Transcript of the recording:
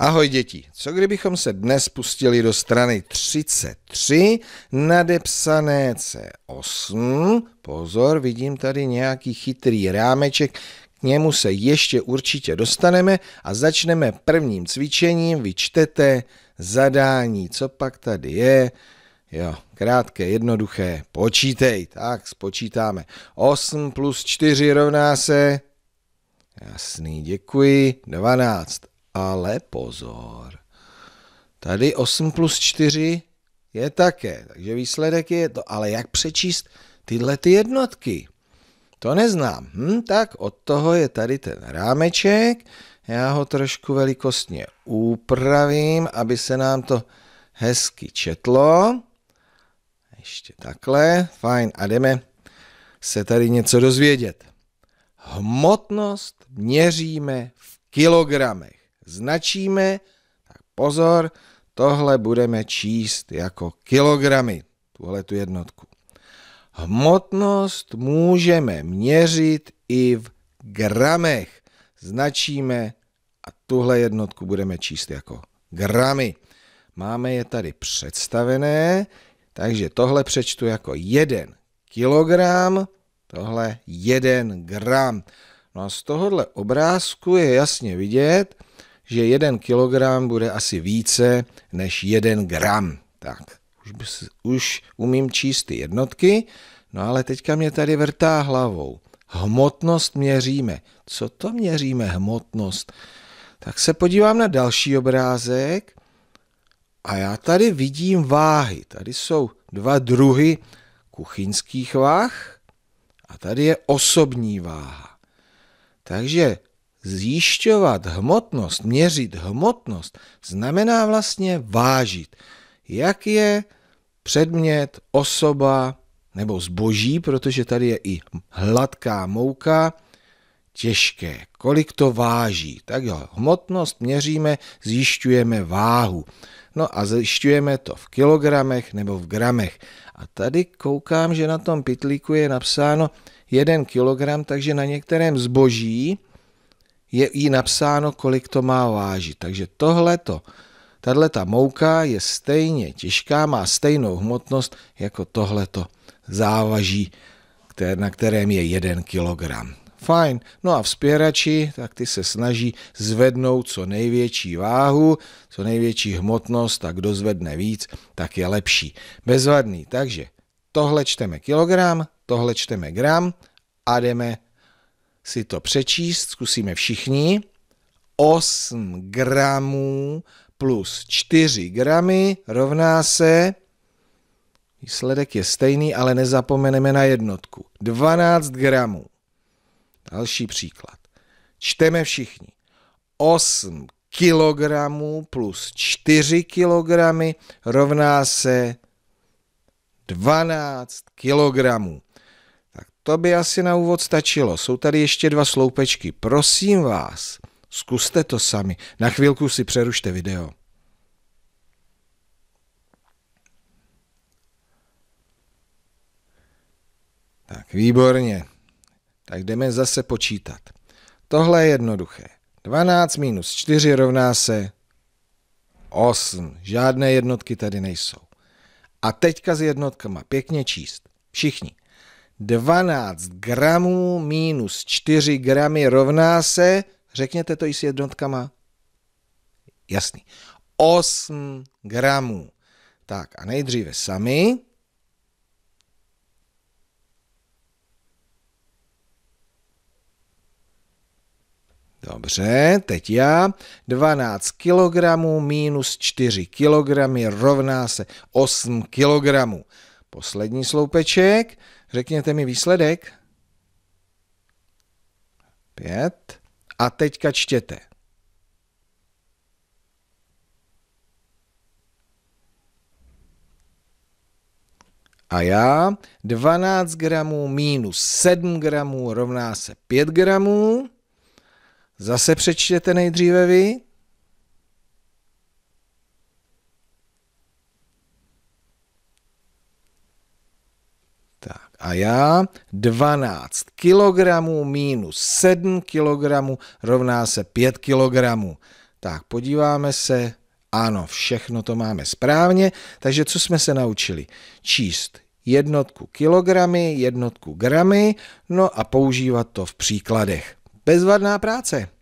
Ahoj děti, co kdybychom se dnes pustili do strany 33, nadepsané C8, pozor, vidím tady nějaký chytrý rámeček, k němu se ještě určitě dostaneme a začneme prvním cvičením, vy čtete zadání, co pak tady je, jo, krátké, jednoduché, počítej, tak spočítáme, 8 plus 4 rovná se, jasný, děkuji, 12, ale pozor, tady 8 plus 4 je také, takže výsledek je to. Ale jak přečíst tyhle ty jednotky? To neznám. Hm, tak od toho je tady ten rámeček. Já ho trošku velikostně upravím, aby se nám to hezky četlo. Ještě takhle, fajn. A jdeme se tady něco dozvědět. Hmotnost měříme v kilogramech značíme, tak pozor, tohle budeme číst jako kilogramy, tuhle tu jednotku. Hmotnost můžeme měřit i v gramech. Značíme a tuhle jednotku budeme číst jako gramy. Máme je tady představené, takže tohle přečtu jako 1 kilogram, tohle 1 gram. No a z tohohle obrázku je jasně vidět, že jeden kilogram bude asi více než jeden gram. Tak, už, už umím číst ty jednotky, no ale teďka mě tady vrtá hlavou. Hmotnost měříme. Co to měříme hmotnost? Tak se podívám na další obrázek a já tady vidím váhy. Tady jsou dva druhy kuchyňských váh a tady je osobní váha. Takže Zjišťovat hmotnost, měřit hmotnost, znamená vlastně vážit, jak je předmět, osoba nebo zboží, protože tady je i hladká mouka, těžké. Kolik to váží? Tak jo, hmotnost měříme, zjišťujeme váhu. No a zjišťujeme to v kilogramech nebo v gramech. A tady koukám, že na tom pitlíku je napsáno 1 kilogram, takže na některém zboží je jí napsáno, kolik to má vážit. Takže tohleto, tahle ta mouka je stejně těžká, má stejnou hmotnost jako tohleto závaží, na kterém je 1 kilogram. Fajn, no a vzpěrači, tak ty se snaží zvednout co největší váhu, co největší hmotnost tak kdo zvedne víc, tak je lepší. Bezvadný, takže tohle čteme kilogram, tohle čteme gram a jdeme si to přečíst, zkusíme všichni. 8 gramů plus 4 gramy rovná se, výsledek je stejný, ale nezapomeneme na jednotku, 12 gramů. Další příklad. Čteme všichni. 8 kilogramů plus 4 kilogramy rovná se 12 kilogramů. To by asi na úvod stačilo. Jsou tady ještě dva sloupečky. Prosím vás, zkuste to sami. Na chvilku si přerušte video. Tak, výborně. Tak jdeme zase počítat. Tohle je jednoduché. 12 minus 4 rovná se 8. Žádné jednotky tady nejsou. A teďka s jednotkama pěkně číst. Všichni. 12 gramů minus 4 gramy rovná se, řekněte to i s jednotkama, jasný, 8 gramů. Tak a nejdříve sami. Dobře, teď já. 12 kg minus 4 kg rovná se 8 kg. Poslední sloupeček. Řekněte mi výsledek. Pět. A teďka čtěte. A já 12 gramů minus 7 gramů rovná se 5 gramů. Zase přečtěte nejdříve vy. a já 12 kg minus 7 kg rovná se 5 kg. Tak podíváme se, ano, všechno to máme správně, takže co jsme se naučili? Číst jednotku kilogramy, jednotku gramy, no a používat to v příkladech. Bezvadná práce.